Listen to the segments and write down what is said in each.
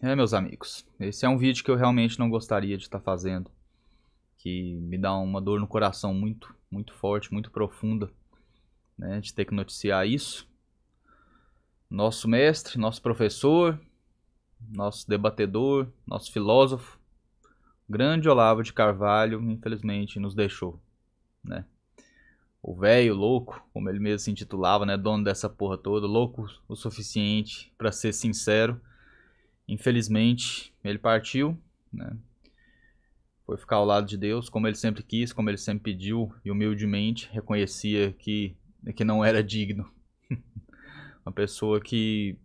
É, meus amigos, esse é um vídeo que eu realmente não gostaria de estar tá fazendo. Que me dá uma dor no coração muito, muito forte, muito profunda, né, de ter que noticiar isso. Nosso mestre, nosso professor, nosso debatedor, nosso filósofo, grande Olavo de Carvalho, infelizmente nos deixou, né? O velho louco, como ele mesmo se intitulava, né, dono dessa porra toda, louco o suficiente para ser sincero Infelizmente, ele partiu, né? Foi ficar ao lado de Deus, como ele sempre quis, como ele sempre pediu, e humildemente reconhecia que, que não era digno. Uma pessoa que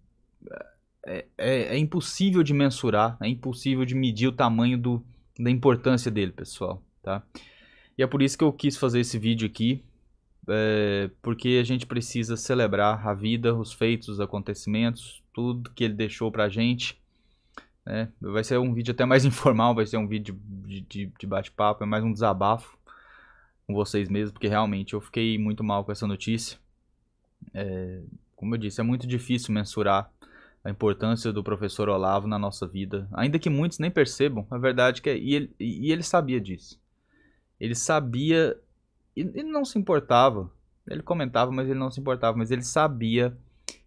é, é, é, impossível de mensurar, é impossível de medir o tamanho do, da importância dele, pessoal, tá? E é por isso que eu quis fazer esse vídeo aqui, é, porque a gente precisa celebrar a vida, os feitos, os acontecimentos, tudo que ele deixou pra gente, né? Vai ser um vídeo até mais informal, vai ser um vídeo de, de, de bate-papo, é mais um desabafo com vocês mesmos, porque realmente eu fiquei muito mal com essa notícia. É, como eu disse, é muito difícil mensurar a importância do professor Olavo na nossa vida, ainda que muitos nem percebam, a verdade é que é, ele, e ele sabia disso. Ele sabia, ele não se importava, ele comentava, mas ele não se importava, mas ele sabia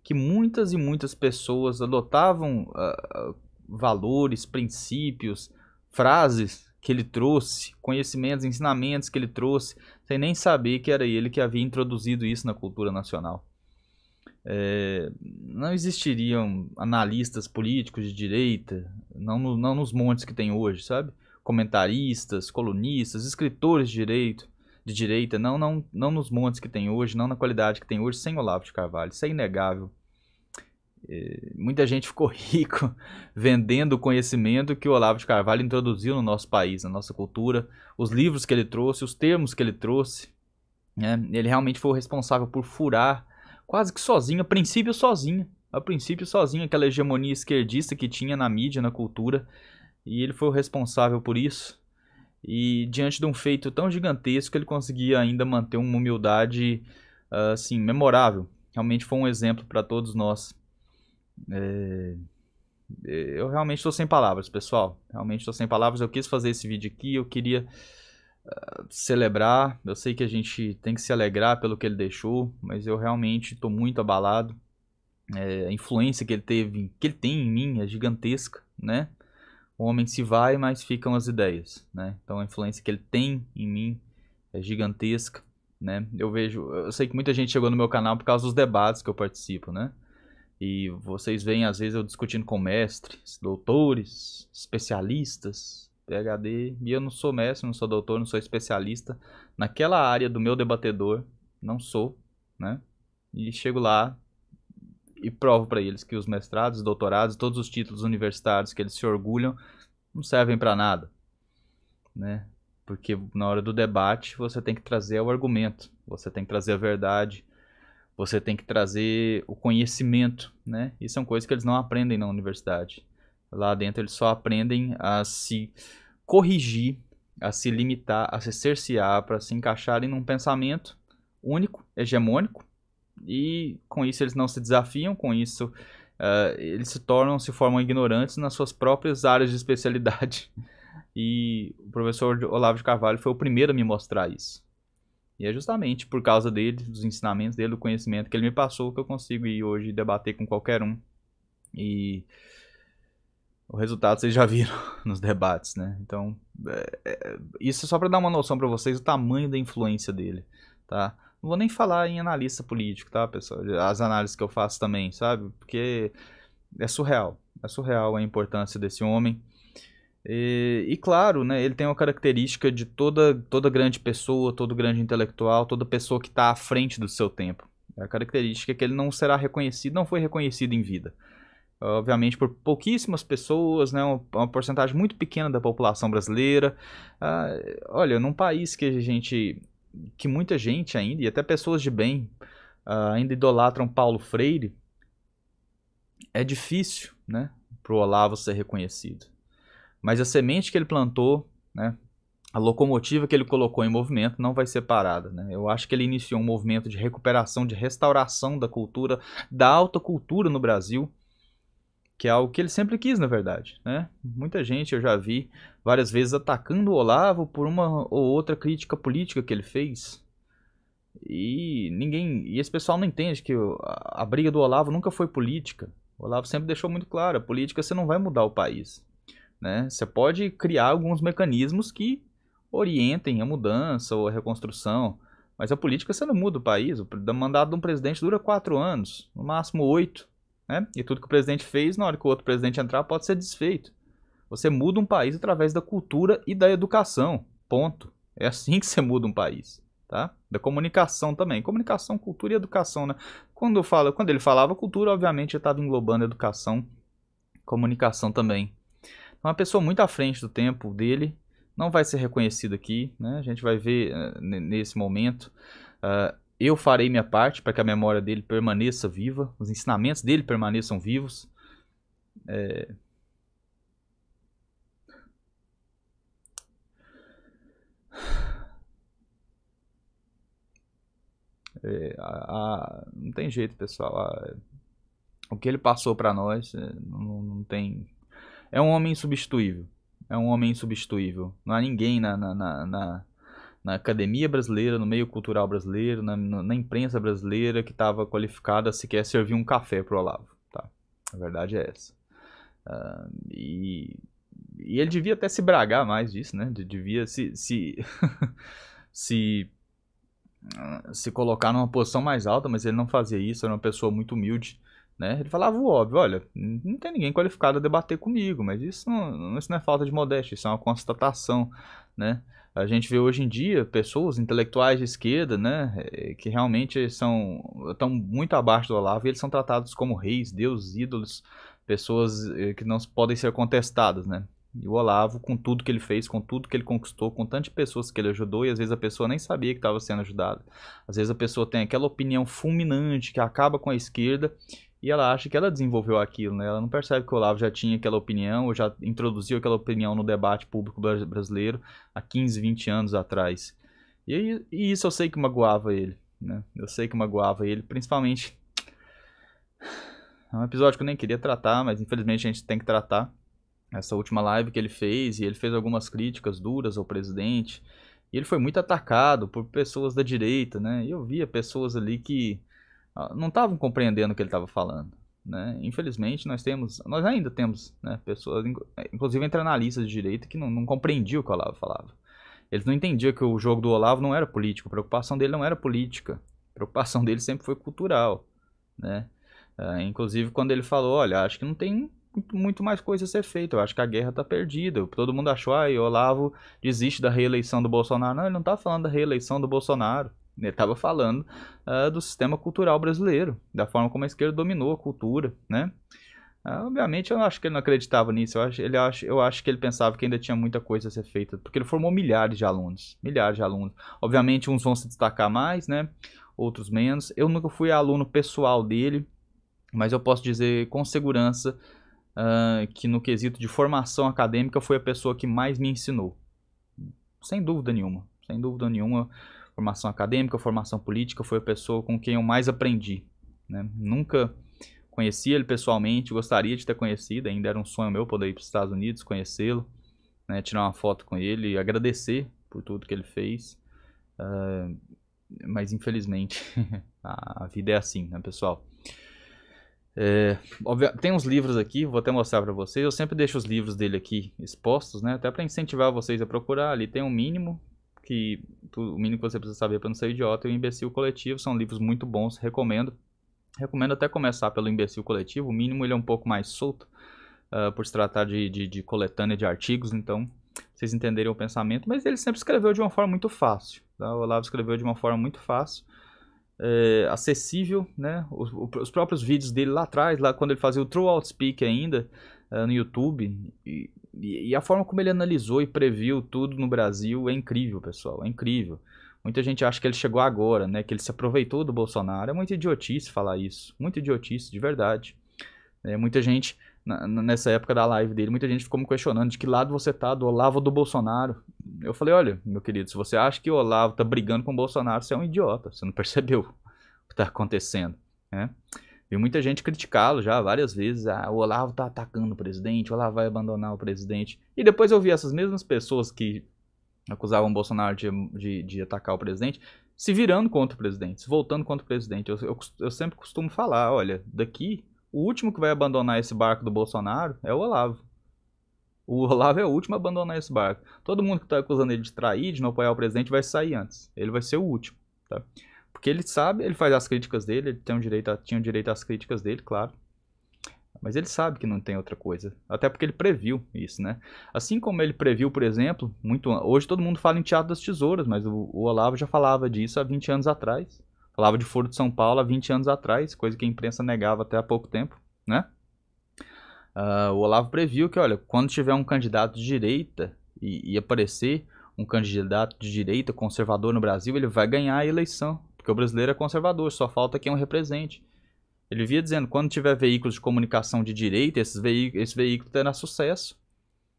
que muitas e muitas pessoas adotavam uh, valores, princípios, frases que ele trouxe, conhecimentos, ensinamentos que ele trouxe, sem nem saber que era ele que havia introduzido isso na cultura nacional. É, não existiriam analistas políticos de direita, não, no, não nos montes que tem hoje, sabe? Comentaristas, colunistas, escritores de direito, de direita, não, não, não nos montes que tem hoje, não na qualidade que tem hoje, sem Olavo de Carvalho, isso é inegável. Eh, muita gente ficou rico vendendo o conhecimento que o Olavo de Carvalho introduziu no nosso país, na nossa cultura, os livros que ele trouxe, os termos que ele trouxe. Né? Ele realmente foi o responsável por furar, quase que sozinho, a princípio sozinho, a princípio sozinho, aquela hegemonia esquerdista que tinha na mídia, na cultura, e ele foi o responsável por isso. E diante de um feito tão gigantesco, ele conseguia ainda manter uma humildade ah, assim memorável. Realmente foi um exemplo para todos nós. É, é... Eu realmente estou sem palavras, pessoal. Realmente estou sem palavras. Eu quis fazer esse vídeo aqui. Eu queria ah, celebrar. Eu sei que a gente tem que se alegrar pelo que ele deixou, mas eu realmente estou muito abalado. É, a influência que ele teve, que ele tem em mim é gigantesca, né? O homem se vai, mas ficam as ideias, né? Então a influência que ele tem em mim é gigantesca, né? Eu vejo, eu sei que muita gente chegou no meu canal por causa dos debates que eu participo, né? E vocês veem, às vezes, eu discutindo com mestres, doutores, especialistas, PHD. E eu não sou mestre, não sou doutor, não sou especialista. Naquela área do meu debatedor, não sou, né? E chego lá e provo para eles que os mestrados, doutorados, todos os títulos universitários que eles se orgulham, não servem para nada, né? Porque na hora do debate você tem que trazer o argumento, você tem que trazer a verdade, você tem que trazer o conhecimento, né? E são coisas que eles não aprendem na universidade. Lá dentro eles só aprendem a se corrigir, a se limitar, a se cercear para se encaixarem num pensamento único, hegemônico. E com isso eles não se desafiam, com isso Uh, eles se tornam, se formam ignorantes nas suas próprias áreas de especialidade. E o professor Olavo de Carvalho foi o primeiro a me mostrar isso. E é justamente por causa dele, dos ensinamentos dele, do conhecimento que ele me passou, que eu consigo ir hoje debater com qualquer um. E o resultado vocês já viram nos debates, né? Então, é, é, isso é só para dar uma noção para vocês do tamanho da influência dele, tá? Não vou nem falar em analista político, tá, pessoal? As análises que eu faço também, sabe? Porque é surreal. É surreal a importância desse homem. E, e, claro, né, ele tem uma característica de toda, toda grande pessoa, todo grande intelectual, toda pessoa que está à frente do seu tempo. É a característica é que ele não será reconhecido, não foi reconhecido em vida. Obviamente por pouquíssimas pessoas, né, uma, uma porcentagem muito pequena da população brasileira. Ah, olha, num país que a gente, que muita gente ainda, e até pessoas de bem, ah, ainda idolatram Paulo Freire, é difícil, né, para o Olavo ser reconhecido mas a semente que ele plantou, né, a locomotiva que ele colocou em movimento não vai ser parada. Né? Eu acho que ele iniciou um movimento de recuperação, de restauração da cultura, da alta cultura no Brasil, que é algo que ele sempre quis, na verdade. Né? Muita gente eu já vi várias vezes atacando o Olavo por uma ou outra crítica política que ele fez. E ninguém, e esse pessoal não entende que a, briga do Olavo nunca foi política. O Olavo sempre deixou muito claro, a política você não vai mudar o país. Né? Você pode criar alguns mecanismos que orientem a mudança ou a reconstrução, mas a política você não muda o país. O mandato de um presidente dura quatro anos, no máximo oito. Né? E tudo que o presidente fez, na hora que o outro presidente entrar, pode ser desfeito. Você muda um país através da cultura e da educação. Ponto. É assim que você muda um país. Tá? Da comunicação também. Comunicação, cultura e educação. Né? Quando, eu falo, quando ele falava cultura, obviamente ele estava englobando educação, comunicação também uma pessoa muito à frente do tempo dele, não vai ser reconhecido aqui, né? A gente vai ver uh, nesse momento. Uh, eu farei minha parte para que a memória dele permaneça viva, os ensinamentos dele permaneçam vivos. É... É, a, a, não tem jeito, pessoal. A, ah, o que ele passou para nós eh, não, não tem é um homem substituível. É um homem substituível. Não há ninguém na, na, na, na, na academia brasileira, no meio cultural brasileiro, na, na imprensa brasileira que estava qualificada a sequer servir um café para o Olavo. Tá? A verdade é essa. Uh, e, e ele devia até se bragar mais disso, né? Devia se. se, se ah, se colocar numa posição mais alta, mas ele não fazia isso, era uma pessoa muito humilde. Né? Ele falava o óbvio, olha, não tem ninguém qualificado a debater comigo, mas isso não, isso não é falta de modéstia, isso é uma constatação, né? A gente vê hoje em dia pessoas intelectuais de esquerda, né, eh, que realmente são estão muito abaixo do Olavo e eles são tratados como reis, deuses, ídolos, pessoas eh, que não podem ser contestadas, né? E o Olavo, com tudo que ele fez, com tudo que ele conquistou, com tantas pessoas que ele ajudou, e às vezes a pessoa nem sabia que estava sendo ajudada. Às vezes a pessoa tem aquela opinião fulminante que acaba com a esquerda e ela acha que ela desenvolveu aquilo, né? Ela não percebe que o Olavo já tinha aquela opinião, ou já introduziu aquela opinião no debate público brasileiro há 15, 20 anos atrás. E, e isso eu sei que magoava ele, né? Eu sei que magoava ele, principalmente... É um episódio que eu nem queria tratar, mas infelizmente a gente tem que tratar. Essa última live que ele fez, e ele fez algumas críticas duras ao presidente, e ele foi muito atacado por pessoas da direita, né? E eu via pessoas ali que ah, não estavam compreendendo o que ele estava falando. Né? Infelizmente, nós temos, nós ainda temos né, pessoas, é, inclusive entre analistas de direito, que não, não compreendiam o que o Olavo falava. Eles não entendiam que o jogo do Olavo não era político, a preocupação dele não era política, a preocupação dele sempre foi cultural. Né? Uh, inclusive, quando ele falou: Olha, acho que não tem muito mais coisa a ser feita, eu acho que a guerra está perdida. Todo mundo achou: ah, o Olavo desiste da reeleição do Bolsonaro. Não, ele não está falando da reeleição do Bolsonaro. Ele estava falando uh, do sistema cultural brasileiro, da forma como a esquerda dominou a cultura, né? Uh, obviamente, eu acho que ele não acreditava nisso. Eu acho, ele acho, eu acho que ele pensava que ainda tinha muita coisa a ser feita, porque ele formou milhares de alunos, milhares de alunos. Obviamente, uns vão se destacar mais, né? Outros menos. Eu nunca fui aluno pessoal dele, mas eu posso dizer com segurança uh, que no quesito de formação acadêmica foi a pessoa que mais me ensinou, sem dúvida nenhuma, sem dúvida nenhuma formação acadêmica, formação política, foi a pessoa com quem eu mais aprendi. Né? Nunca conheci ele pessoalmente, gostaria de ter conhecido, ainda era um sonho meu poder ir para os Estados Unidos, conhecê-lo, né? tirar uma foto com ele, agradecer por tudo que ele fez. Uh, mas infelizmente a vida é assim, né, pessoal? É, óbvio, tem uns livros aqui, vou até mostrar para vocês. Eu sempre deixo os livros dele aqui expostos, né? Até para incentivar vocês a procurar. Ali tem um mínimo que tu, o mínimo que você precisa saber para não ser idiota é o Imbecil Coletivo. São livros muito bons, recomendo. Recomendo até começar pelo Imbecil Coletivo. O mínimo ele é um pouco mais solto, uh, por se tratar de, de, de coletânea de artigos, então vocês entenderem o pensamento. Mas ele sempre escreveu de uma forma muito fácil. Tá? O Olavo escreveu de uma forma muito fácil. É, acessível, né? Os, os, próprios vídeos dele lá atrás, lá quando ele fazia o True Outspeak ainda uh, no YouTube, e e, e a forma como ele analisou e previu tudo no Brasil é incrível, pessoal, é incrível. Muita gente acha que ele chegou agora, né? Que ele se aproveitou do Bolsonaro. É muito idiotice falar isso. Muito idiotice, de verdade. É, muita gente, na, nessa época da live dele, muita gente ficou me questionando de que lado você tá, do Olavo ou do Bolsonaro. Eu falei, olha, meu querido, se você acha que o Olavo tá brigando com o Bolsonaro, você é um idiota. Você não percebeu o que tá acontecendo, né? Vi muita gente criticá-lo já várias vezes. Ah, o Olavo tá atacando o presidente, o Olavo vai abandonar o presidente. E depois eu vi essas mesmas pessoas que acusavam o Bolsonaro de, de, de atacar o presidente se virando contra o presidente, se voltando contra o presidente. Eu, eu, eu sempre costumo falar: olha, daqui, o último que vai abandonar esse barco do Bolsonaro é o Olavo. O Olavo é o último a abandonar esse barco. Todo mundo que está acusando ele de trair, de não apoiar o presidente, vai sair antes. Ele vai ser o último. Tá? Porque ele sabe, ele faz as críticas dele, ele tem um direito a, tinha o direito às críticas dele, claro. Mas ele sabe que não tem outra coisa. Até porque ele previu isso, né? Assim como ele previu, por exemplo, muito hoje todo mundo fala em Teatro das Tesouras, mas o, o Olavo já falava disso há 20 anos atrás. Falava de Foro de São Paulo há 20 anos atrás, coisa que a imprensa negava até há pouco tempo, né? Uh, o Olavo previu que, olha, quando tiver um candidato de direita e, e aparecer um candidato de direita conservador no Brasil, ele vai ganhar a eleição porque o brasileiro é conservador, só falta quem o represente. Ele via dizendo, quando tiver veículos de comunicação de direita, esses esse veículo terá sucesso.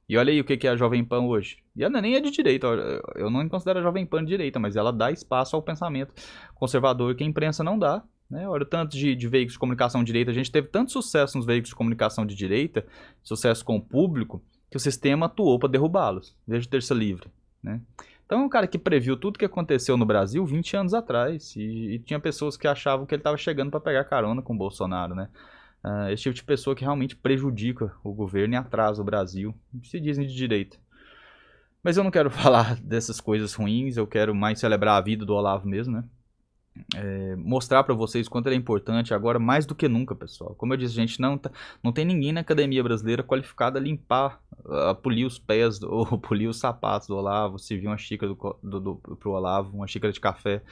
E olha aí o que é a Jovem Pan hoje. E ela é nem é de direita, eu não considero a Jovem Pan de direita, mas ela dá espaço ao pensamento conservador que a imprensa não dá. Né? Olha o tanto de, de, veículos de comunicação de direita. A gente teve tanto sucesso nos veículos de comunicação de direita, sucesso com o público, que o sistema atuou para derrubá-los. Veja o Terça Livre. Né? Então é um cara que previu tudo que aconteceu no Brasil 20 anos atrás. E, e tinha pessoas que achavam que ele estava chegando para pegar carona com o Bolsonaro, né? Uh, esse tipo de pessoa que realmente prejudica o governo e atrasa o Brasil. Se dizem de direita. Mas eu não quero falar dessas coisas ruins, eu quero mais celebrar a vida do Olavo mesmo, né? é, mostrar para vocês quanto ele é importante agora, mais do que nunca, pessoal. Como eu disse, gente, não, tá, não tem ninguém na academia brasileira qualificado a limpar, a polir os pés do, ou polir os sapatos do Olavo, servir uma xícara do, do, do, Olavo, uma xícara de café.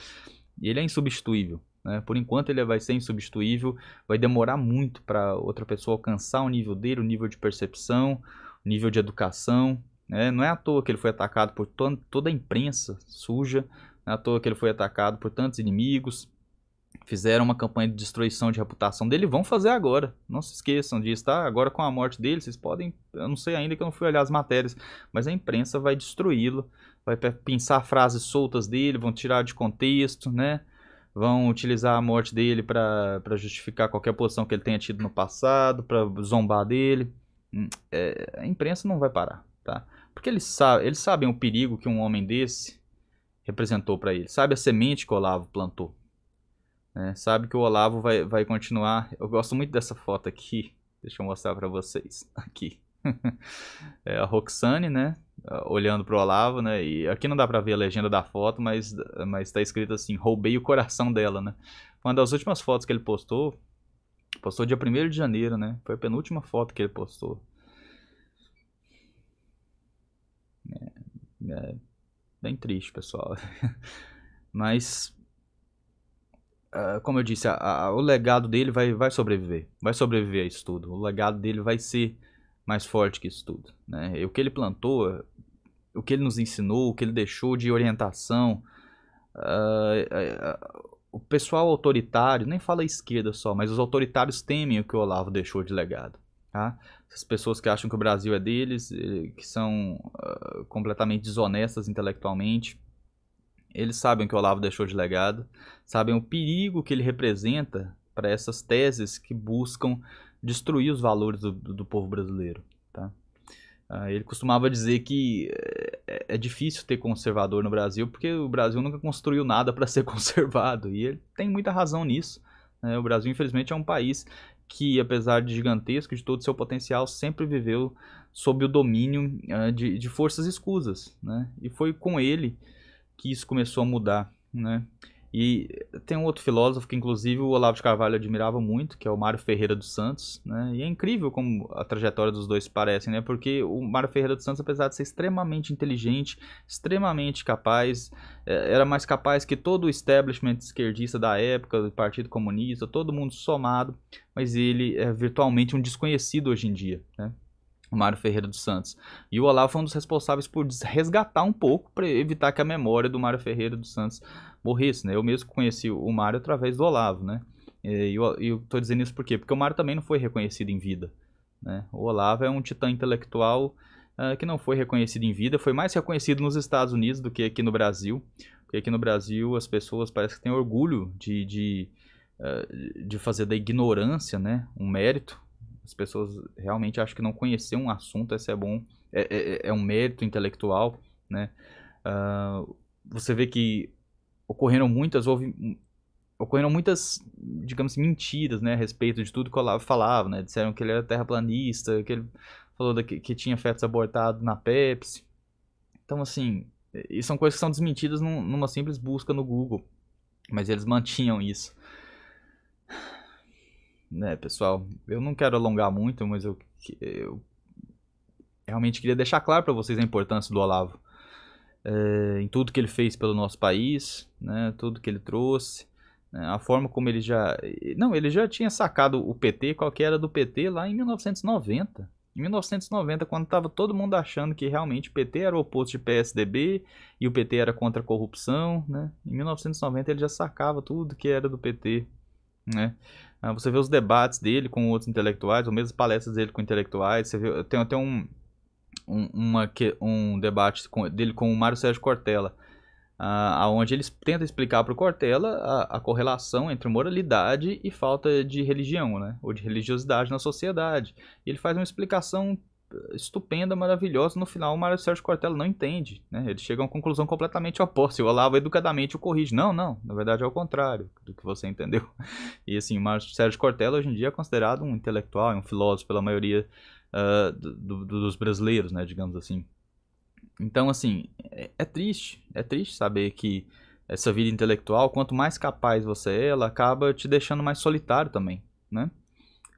E ele é insubstituível. Né? Por enquanto ele vai ser insubstituível, vai demorar muito para outra pessoa alcançar o nível dele, o nível de percepção, o nível de educação. Né? Não é à toa que ele foi atacado por to toda a imprensa suja, não é à toa que ele foi atacado por tantos inimigos. Fizeram uma campanha de destruição de reputação dele. Vão fazer agora. Não se esqueçam disso, tá? Agora com a morte dele, vocês podem. Eu não sei ainda que eu não fui olhar as matérias. Mas a imprensa vai destruí-lo. Vai pensar frases soltas dele. Vão tirar de contexto, né? Vão utilizar a morte dele para justificar qualquer posição que ele tenha tido no passado. para zombar dele. Hum, é, a imprensa não vai parar, tá? Porque eles, sa eles sabem o perigo que um homem desse representou para ele. Sabe a semente que o Olavo plantou. Né? Sabe que o Olavo vai, vai continuar. Eu gosto muito dessa foto aqui. Deixa eu mostrar para vocês. Aqui. é a Roxane, né? Olhando pro Olavo, né? E aqui não dá para ver a legenda da foto, mas, mas tá escrito assim: roubei o coração dela, né? Uma das últimas fotos que ele postou. Postou dia 1 de janeiro, né? Foi a penúltima foto que ele postou. É, é bem triste, pessoal. Mas, uh, como eu disse, a, a, o legado dele vai, vai sobreviver. Vai sobreviver a isso tudo. O legado dele vai ser mais forte que isso tudo. Né? E o que ele plantou, o que ele nos ensinou, o que ele deixou de orientação. Uh, uh, o pessoal autoritário, nem fala esquerda só, mas os autoritários temem o que o Olavo deixou de legado. Tá? As pessoas que acham que o Brasil é deles, eh, que são uh, completamente desonestas intelectualmente, eles sabem que o Olavo deixou de legado, sabem o perigo que ele representa para essas teses que buscam destruir os valores do, do povo brasileiro. Tá? Uh, ele costumava dizer que eh, é, é, difícil ter conservador no Brasil porque o Brasil nunca construiu nada para ser conservado, e ele tem muita razão nisso. Né? O Brasil, infelizmente, é um país que, apesar de gigantesco, de todo o seu potencial, sempre viveu sob o domínio uh, de, de, forças escusas. Né? E foi com ele que isso começou a mudar. Né? E tem um outro filósofo que, inclusive, o Olavo de Carvalho admirava muito, que é o Mário Ferreira dos Santos. Né? E é incrível como a trajetória dos dois se né? porque o Mário Ferreira dos Santos, apesar de ser extremamente inteligente, extremamente capaz, é, era mais capaz que todo o establishment esquerdista da época, do Partido Comunista, todo mundo somado, mas ele é virtualmente um desconhecido hoje em dia. Né? o Mário Ferreira dos Santos. E o Olavo foi um dos responsáveis por resgatar um pouco, para evitar que a memória do Mário Ferreira dos Santos morresse, né? Eu mesmo conheci o Mario através do Olavo, né? E eu, eu tô dizendo isso por quê? Porque o Mario também não foi reconhecido em vida, né? O Olavo é um titã intelectual uh, que não foi reconhecido em vida, foi mais reconhecido nos Estados Unidos do que aqui no Brasil, porque aqui no Brasil as pessoas parecem que têm orgulho de, de, uh, de fazer da ignorância, né? Um mérito. As pessoas realmente acham que não conhecer um assunto esse é bom, é, é, é, é um mérito intelectual, né? Uh, você vê que ocorreram muitas, houve, ocorreram muitas, digamos assim, mentiras, né, a respeito de tudo que o Olavo falava, né? Disseram que ele era terraplanista, que ele falou da, que, que, tinha fetos abortados na Pepsi. Então, assim, e são coisas que são desmentidas num, numa simples busca no Google, mas eles mantinham isso. Né, pessoal, eu não quero alongar muito, mas eu, eu realmente queria deixar claro para vocês a importância do Olavo é, em tudo que ele fez pelo nosso país, né, tudo que ele trouxe, né, a forma como ele já... Eh, não, ele já tinha sacado o PT, qual que era do PT, lá em 1990. Em 1990, quando estava todo mundo achando que realmente o PT era o oposto de PSDB e o PT era contra a corrupção, né? Em 1990 ele já sacava tudo que era do PT, né? Ah, você vê os debates dele com outros intelectuais, ou mesmo as palestras dele com intelectuais, você vê, tem até um um, uma, um debate com, dele com o Mário Sérgio Cortella, uh, ah, onde ele tenta explicar para o Cortella a, a, correlação entre moralidade e falta de religião, né? ou de religiosidade na sociedade. E ele faz uma explicação estupenda, maravilhosa. No final, o Mário Sérgio Cortella não entende. Né? Ele chega a uma conclusão completamente oposta. O Olavo educadamente o corrige. Não, não. Na verdade, é o contrário do que você entendeu. E assim, o Mário Sérgio Cortella hoje em dia é considerado um intelectual, é um filósofo pela maioria ah, do, do, dos brasileiros, né, digamos assim. Então, assim, é, é, triste, é triste saber que essa vida intelectual, quanto mais capaz você é, ela acaba te deixando mais solitário também, né?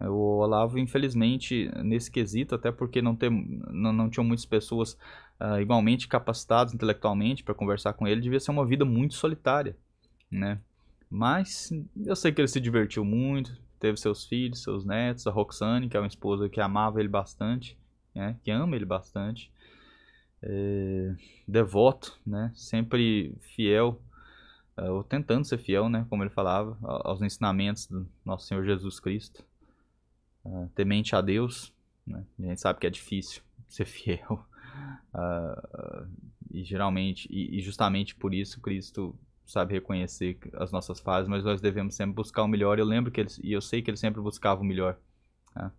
O Olavo, infelizmente, nesse quesito, até porque não, ter, não, não tinham muitas pessoas uh, igualmente capacitadas intelectualmente para conversar com ele, devia ser uma vida muito solitária, né? Mas eu sei que ele se divertiu muito, teve seus filhos, seus netos, a Roxane, que é uma esposa que amava ele bastante, né, que ama ele bastante, é, devoto, né, sempre fiel, é, ou tentando ser fiel, né, como ele falava, aos ensinamentos do nosso Senhor Jesus Cristo, é, temente a Deus, né, a gente sabe que é difícil ser fiel, ah, ah, e geralmente e, justamente por isso Cristo sabe reconhecer as nossas falhas, mas nós devemos sempre buscar o melhor. Eu lembro que ele, e eu sei que ele sempre buscava o melhor. Tá?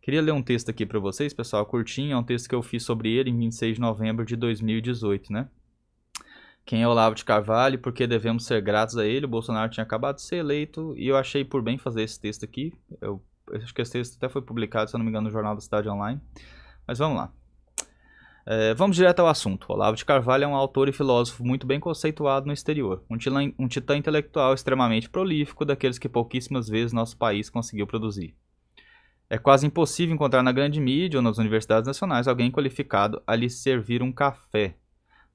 Queria ler um texto aqui para vocês, pessoal, curtinho, é um texto que eu fiz sobre ele em 26 de novembro de 2018, né? Quem é Olavo de Carvalho, por que devemos ser gratos a ele? O Bolsonaro tinha acabado de ser eleito e eu achei por bem fazer esse texto aqui. Eu acho que esse texto até foi publicado, se eu não me engano, no Jornal da Cidade Online. Mas vamos lá. É, vamos direto ao assunto. Olavo de Carvalho é um autor e filósofo muito bem conceituado no exterior, um titã, um titã intelectual extremamente prolífico, daqueles que pouquíssimas vezes nosso país conseguiu produzir. É quase impossível encontrar na grande mídia ou nas universidades nacionais alguém qualificado a lhe servir um café.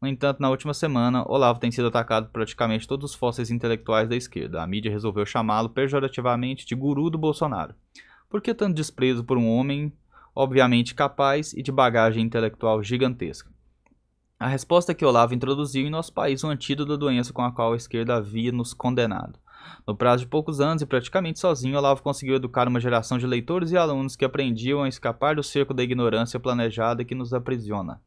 No entanto, na última semana, Olavo tem sido atacado por praticamente todos os fósseis intelectuais da esquerda. A mídia resolveu chamá-lo pejorativamente de guru do Bolsonaro. Por que tanto desprezo por um homem obviamente capaz e de bagagem intelectual gigantesca. A resposta que Olavo introduziu em nosso país um antídoto da doença com a qual a esquerda havia nos condenado. No prazo de poucos anos e praticamente sozinho, Olavo conseguiu educar uma geração de leitores e alunos que aprendiam a escapar do cerco da ignorância planejada que nos aprisiona.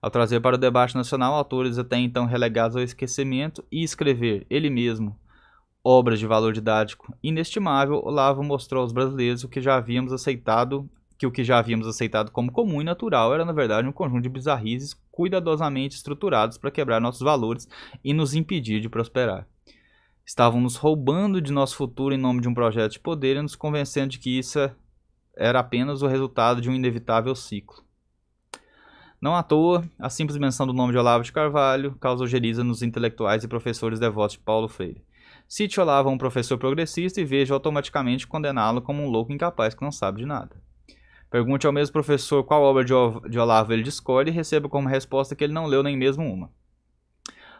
Ao trazer para o debate nacional autores até então relegados ao esquecimento e escrever, ele mesmo, obras de valor didático inestimável, Olavo mostrou aos brasileiros o que já havíamos aceitado que o que já havíamos aceitado como comum e natural era, na verdade, um conjunto de bizarrices cuidadosamente estruturados para quebrar nossos valores e nos impedir de prosperar. Estavam nos roubando de nosso futuro em nome de um projeto de poder e nos convencendo de que isso é, era apenas o resultado de um inevitável ciclo. Não à toa, a simples menção do nome de Olavo de Carvalho causa ojeriza nos intelectuais e professores devotos de Paulo Freire. Cite Olavo a um professor progressista e veja automaticamente condená-lo como um louco incapaz que não sabe de nada. Pergunte ao mesmo professor qual obra de, Olavo ele escolhe e receba como resposta que ele não leu nem mesmo uma.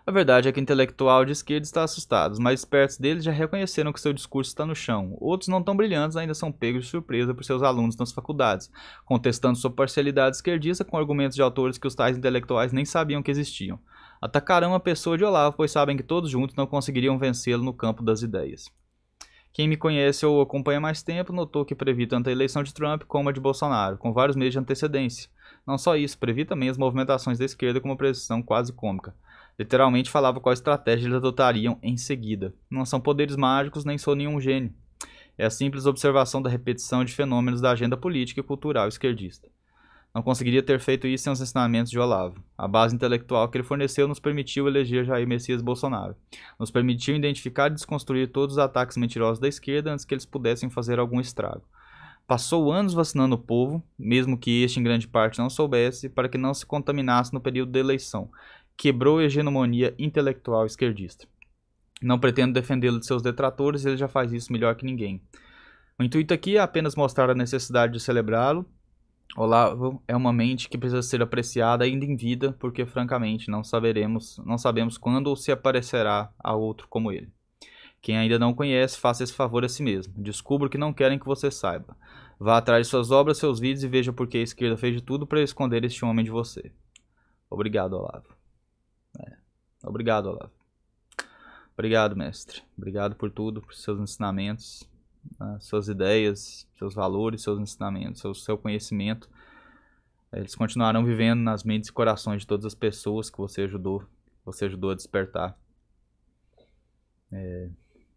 A verdade é que o intelectual de esquerda está assustado. mas espertos deles já reconheceram que seu discurso está no chão. Outros não tão brilhantes ainda são pegos de surpresa por seus alunos nas faculdades, contestando sua parcialidade esquerdista com argumentos de autores que os tais intelectuais nem sabiam que existiam. Atacarão a pessoa de Olavo, pois sabem que todos juntos não conseguiriam vencê-lo no campo das ideias. Quem me conhece ou acompanha mais tempo notou que previ tanto a eleição de Trump como a de Bolsonaro, com vários meses de antecedência. Não só isso, previ também as movimentações da esquerda com uma precisão quase cômica. Literalmente falava qual estratégia eles adotariam em seguida. Não são poderes mágicos, nem sou nenhum gênio. É a simples observação da repetição de fenômenos da agenda política e cultural esquerdista não conseguiria ter feito isso sem os ensinamentos de Olavo. A base intelectual que ele forneceu nos permitiu eleger Jair Messias Bolsonaro. Nos permitiu identificar e desconstruir todos os ataques mentirosos da esquerda antes que eles pudessem fazer algum estrago. Passou anos vacinando o povo, mesmo que este em grande parte não soubesse, para que não se contaminasse no período da eleição. Quebrou a hegemonia intelectual esquerdista. Não pretendo defendê-lo de seus detratores, ele já faz isso melhor que ninguém. O intuito aqui é apenas mostrar a necessidade de celebrá-lo Olavo é uma mente que precisa ser apreciada ainda em vida, porque francamente não saberemos, não sabemos quando ou se aparecerá a outro como ele. Quem ainda não conhece, faça esse favor a si mesmo. Descubra o que não querem que você saiba. Vá atrás de suas obras, seus vídeos e veja por que a esquerda fez de tudo para esconder este homem de você. Obrigado, Olavo. É. Obrigado, Olavo. Obrigado, mestre. Obrigado por tudo, por seus ensinamentos né, suas ideias, seus valores, seus ensinamentos, seu, seu conhecimento. Eles continuarão vivendo nas mentes e corações de todas as pessoas que você ajudou, você ajudou a despertar. É,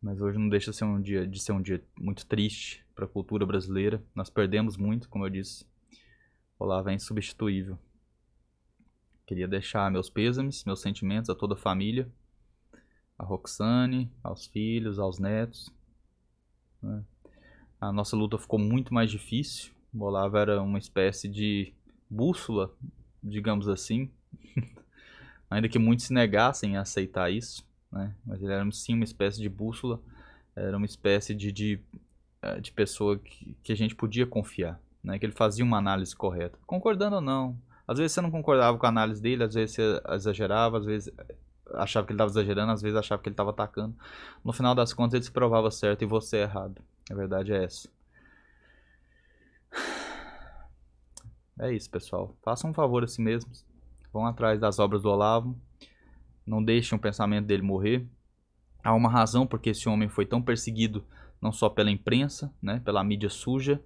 mas hoje não deixa de ser um dia, de ser um dia muito triste para a cultura brasileira. Nós perdemos muito, como eu disse. O Olavo é insubstituível. Queria deixar meus pêsames, meus sentimentos a toda a família, a Roxane, aos filhos, aos netos, né? A nossa luta ficou muito mais difícil. O Olavo era uma espécie de bússola, digamos assim. Ainda que muitos se negassem a aceitar isso, né? mas ele era sim uma espécie de bússola, era uma espécie de, de, eh, de pessoa que, que a gente podia confiar, né? que ele fazia uma análise correta. Concordando ou não, às vezes você não concordava com a análise dele, às vezes você exagerava, às vezes achava que ele estava exagerando, às vezes achava que ele estava atacando. No final das contas, ele se provava certo e você errado. A verdade é essa. É isso, pessoal. Façam um favor a si mesmos. Vão atrás das obras do Olavo. Não deixem o pensamento dele morrer. Há uma razão porque esse homem foi tão perseguido, não só pela imprensa, né, pela mídia suja,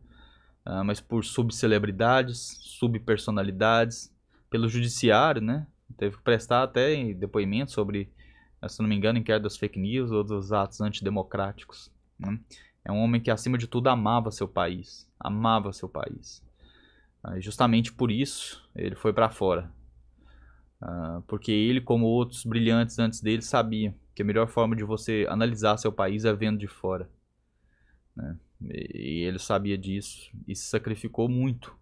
ah, mas por subcelebridades, subpersonalidades, pelo judiciário, né? Teve que prestar até em depoimento sobre, se não me engano, inquérito das fake news ou dos atos antidemocráticos. Né? É um homem que, acima de tudo, amava seu país. Amava seu país. Ah, e justamente por isso, ele foi para fora. Ah, porque ele, como outros brilhantes antes dele, sabia que a melhor forma de você analisar seu país é vendo de fora. Né? E ele sabia disso e se sacrificou muito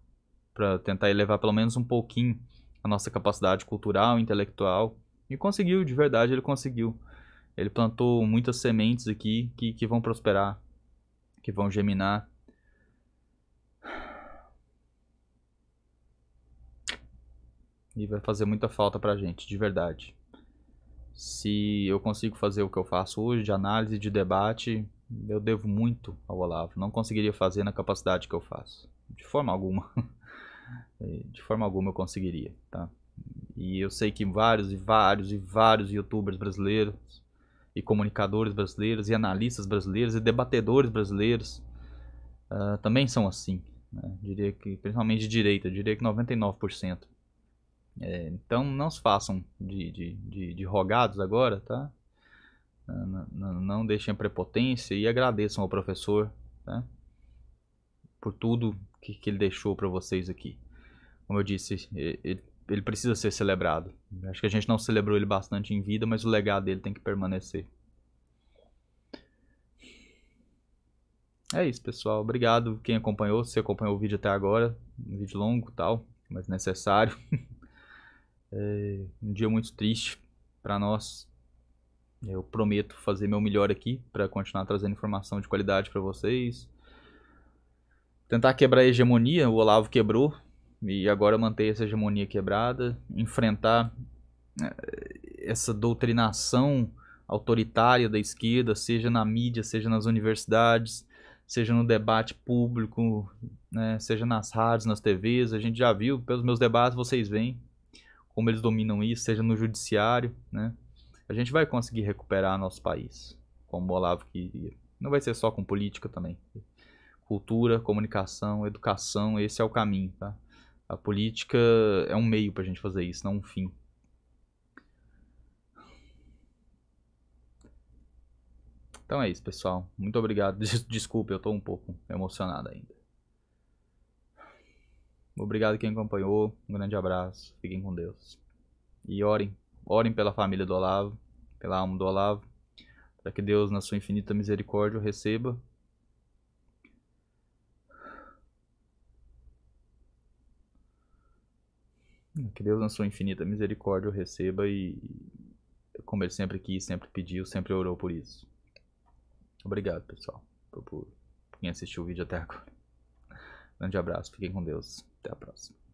para tentar elevar pelo menos um pouquinho a nossa capacidade cultural, intelectual. E conseguiu, de verdade, ele conseguiu. Ele plantou muitas sementes aqui que, que vão prosperar, que vão germinar. E vai fazer muita falta pra gente, de verdade. Se eu consigo fazer o que eu faço hoje, de análise, de debate, eu devo muito ao Olavo. Não conseguiria fazer na capacidade que eu faço, de forma alguma. É, de forma alguma eu conseguiria, tá? E eu sei que vários e vários e vários youtubers brasileiros e comunicadores brasileiros e analistas brasileiros e debatedores brasileiros uh, também são assim, né? Diria que principalmente de direita, diria que 99%. É, então não se façam de, de, de, de rogados agora, tá? Ah, não, não, não deixem a prepotência e agradeçam ao professor, tá? por tudo que, que ele deixou para vocês aqui. Como eu disse, ele, ele precisa ser celebrado. Acho que a gente não celebrou ele bastante em vida, mas o legado dele tem que permanecer. É isso, pessoal. Obrigado quem acompanhou, se acompanhou o vídeo até agora. Um vídeo longo tal, mas necessário. é um dia muito triste para nós. Eu prometo fazer meu melhor aqui para continuar trazendo informação de qualidade para vocês tentar quebrar a hegemonia, o Olavo quebrou, e agora manter essa hegemonia quebrada, enfrentar eh, essa doutrinação autoritária da esquerda, seja na mídia, seja nas universidades, seja no debate público, né, seja nas rádios, nas TVs, a gente já viu, pelos meus debates vocês veem como eles dominam isso, seja no judiciário, né? A gente vai conseguir recuperar nosso país, como o Olavo queria. Não vai ser só com política também cultura, comunicação, educação, esse é o caminho, tá? A política é um meio para a gente fazer isso, não um fim. Então é isso, pessoal. Muito obrigado. Desculpe, eu estou um pouco emocionado ainda. Obrigado quem acompanhou. Um grande abraço. Fiquem com Deus. E orem. Orem pela família do Olavo, pela alma do Olavo, para que Deus, na sua infinita misericórdia, o receba Que Deus, na sua infinita misericórdia, o receba e, como ele sempre quis, sempre pediu, sempre orou por isso. Obrigado, pessoal, por, por quem assistiu o vídeo até agora. Grande abraço, fiquem com Deus. Até a próxima.